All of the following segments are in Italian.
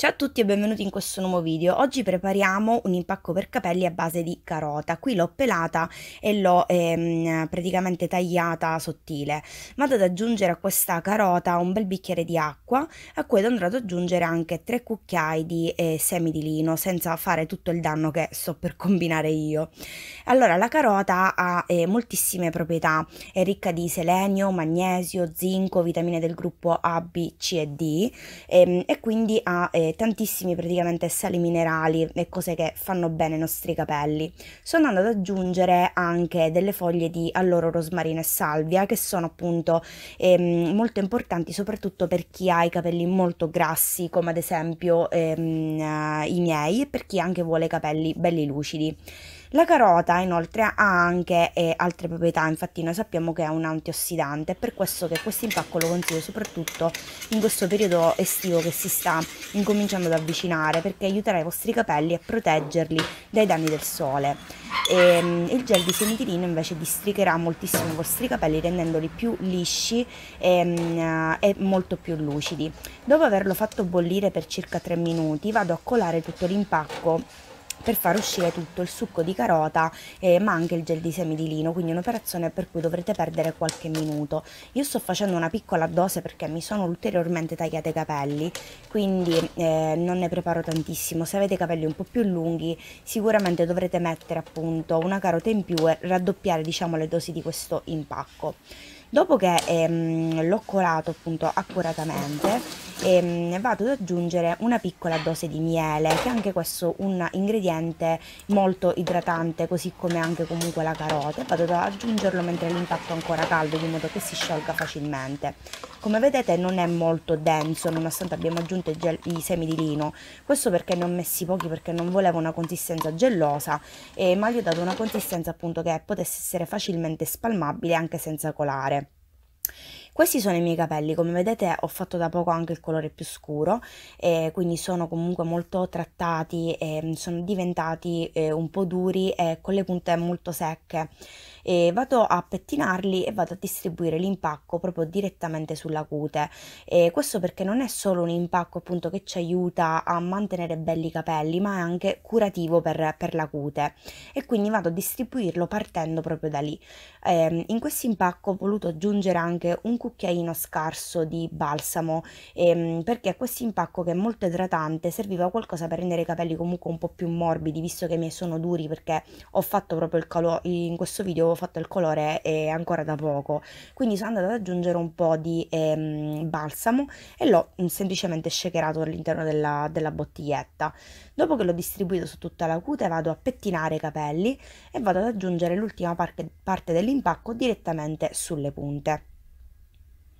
Ciao a tutti e benvenuti in questo nuovo video. Oggi prepariamo un impacco per capelli a base di carota. Qui l'ho pelata e l'ho ehm, praticamente tagliata sottile. Vado ad aggiungere a questa carota un bel bicchiere di acqua a cui andrò ad aggiungere anche tre cucchiai di eh, semi di lino senza fare tutto il danno che sto per combinare io. Allora la carota ha eh, moltissime proprietà. È ricca di selenio, magnesio, zinco, vitamine del gruppo A, B, C e D ehm, e quindi ha... Eh, tantissimi praticamente sali minerali e cose che fanno bene ai nostri capelli. Sono andata ad aggiungere anche delle foglie di alloro, rosmarino e salvia che sono appunto ehm, molto importanti soprattutto per chi ha i capelli molto grassi come ad esempio ehm, eh, i miei e per chi anche vuole capelli belli lucidi. La carota inoltre ha anche eh, altre proprietà, infatti noi sappiamo che è un antiossidante, per questo che questo impacco lo consiglio soprattutto in questo periodo estivo che si sta incominciando ad avvicinare perché aiuterà i vostri capelli a proteggerli dai danni del sole. E, ehm, il gel di semitirino invece districherà moltissimo i vostri capelli rendendoli più lisci e, ehm, e molto più lucidi. Dopo averlo fatto bollire per circa 3 minuti vado a colare tutto l'impacco per far uscire tutto il succo di carota eh, ma anche il gel di semi di lino, quindi un'operazione per cui dovrete perdere qualche minuto. Io sto facendo una piccola dose perché mi sono ulteriormente tagliate i capelli, quindi eh, non ne preparo tantissimo. Se avete i capelli un po' più lunghi sicuramente dovrete mettere appunto una carota in più e raddoppiare diciamo le dosi di questo impacco. Dopo che ehm, l'ho colato appunto accuratamente Ehm, e vado ad aggiungere una piccola dose di miele che è anche questo un ingrediente molto idratante così come anche comunque la carota e vado ad aggiungerlo mentre l'impatto è ancora caldo di modo che si sciolga facilmente come vedete non è molto denso nonostante abbiamo aggiunto i semi di lino questo perché ne ho messi pochi perché non volevo una consistenza gelosa eh, ma gli ho dato una consistenza appunto che potesse essere facilmente spalmabile anche senza colare questi sono i miei capelli, come vedete ho fatto da poco anche il colore più scuro, e quindi sono comunque molto trattati, eh, sono diventati un po' duri e con le punte molto secche. E vado a pettinarli e vado a distribuire l'impacco proprio direttamente sulla cute. E questo perché non è solo un impacco appunto che ci aiuta a mantenere belli i capelli, ma è anche curativo per, per la cute. E quindi vado a distribuirlo partendo proprio da lì. Ehm, in questo impacco ho voluto aggiungere anche un cuscino cucchiaino scarso di balsamo ehm, perché questo impacco che è molto idratante serviva qualcosa per rendere i capelli comunque un po' più morbidi visto che i miei sono duri perché ho fatto proprio il colore in questo video ho fatto il colore eh, ancora da poco quindi sono andata ad aggiungere un po' di ehm, balsamo e l'ho mm, semplicemente shakerato all'interno della, della bottiglietta dopo che l'ho distribuito su tutta la cute vado a pettinare i capelli e vado ad aggiungere l'ultima parte, parte dell'impacco direttamente sulle punte.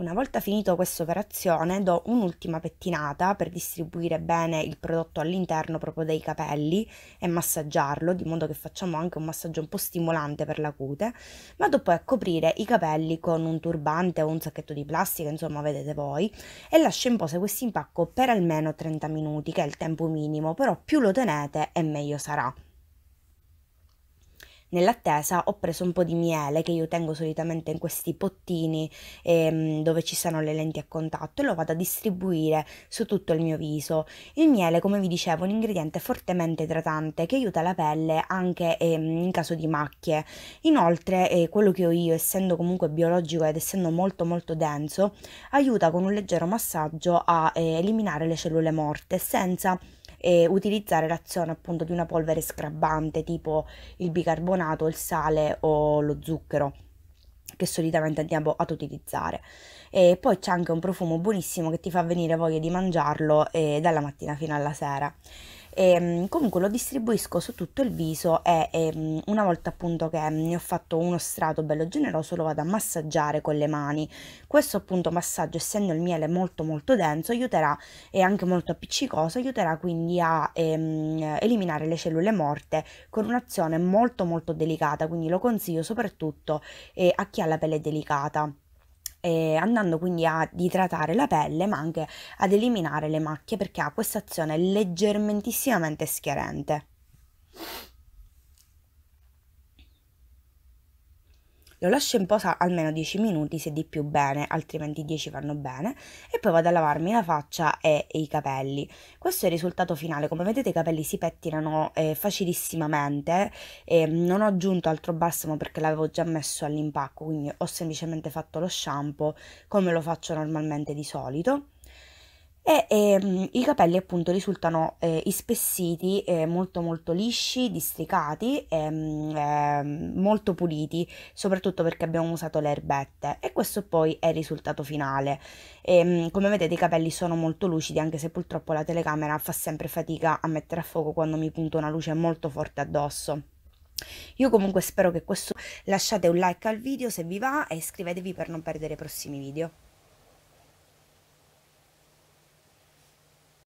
Una volta finito questa operazione do un'ultima pettinata per distribuire bene il prodotto all'interno proprio dei capelli e massaggiarlo, di modo che facciamo anche un massaggio un po' stimolante per la cute, vado poi a coprire i capelli con un turbante o un sacchetto di plastica, insomma vedete voi, e lascio in posa questo impacco per almeno 30 minuti, che è il tempo minimo, però più lo tenete e meglio sarà. Nell'attesa ho preso un po' di miele che io tengo solitamente in questi pottini ehm, dove ci sono le lenti a contatto e lo vado a distribuire su tutto il mio viso. Il miele, come vi dicevo, è un ingrediente fortemente idratante che aiuta la pelle anche ehm, in caso di macchie. Inoltre eh, quello che ho io, essendo comunque biologico ed essendo molto molto denso, aiuta con un leggero massaggio a eh, eliminare le cellule morte senza e utilizzare l'azione appunto di una polvere scrabbante tipo il bicarbonato, il sale o lo zucchero che solitamente andiamo ad utilizzare. E poi c'è anche un profumo buonissimo che ti fa venire voglia di mangiarlo eh, dalla mattina fino alla sera. E, ehm, comunque lo distribuisco su tutto il viso e, e, ehm, una volta appunto che mm, ne ho fatto uno strato bello generoso lo vado a massaggiare con le mani. Questo appunto massaggio essendo il miele molto molto denso aiuterà e anche molto appiccicoso aiuterà quindi a ehm, eliminare le cellule morte con un'azione molto molto delicata quindi lo consiglio soprattutto eh, a chi ha la pelle delicata eh, andando quindi ad idratare la pelle ma anche ad eliminare le macchie perché ha questa azione leggermentissimamente schiarente. lo lascio in posa almeno 10 minuti, se di più bene, altrimenti 10 vanno bene, e poi vado a lavarmi la faccia e, e i capelli. Questo è il risultato finale, come vedete i capelli si pettinano eh, facilissimamente, eh, non ho aggiunto altro balsamo perché l'avevo già messo all'impacco, quindi ho semplicemente fatto lo shampoo come lo faccio normalmente di solito e ehm, i capelli appunto risultano eh, ispessiti, eh, molto molto lisci, districati e ehm, ehm, molto puliti, soprattutto perché abbiamo usato le erbette e questo poi è il risultato finale. E, ehm, come vedete i capelli sono molto lucidi anche se purtroppo la telecamera fa sempre fatica a mettere a fuoco quando mi punta una luce molto forte addosso. Io comunque spero che questo lasciate un like al video se vi va e iscrivetevi per non perdere i prossimi video.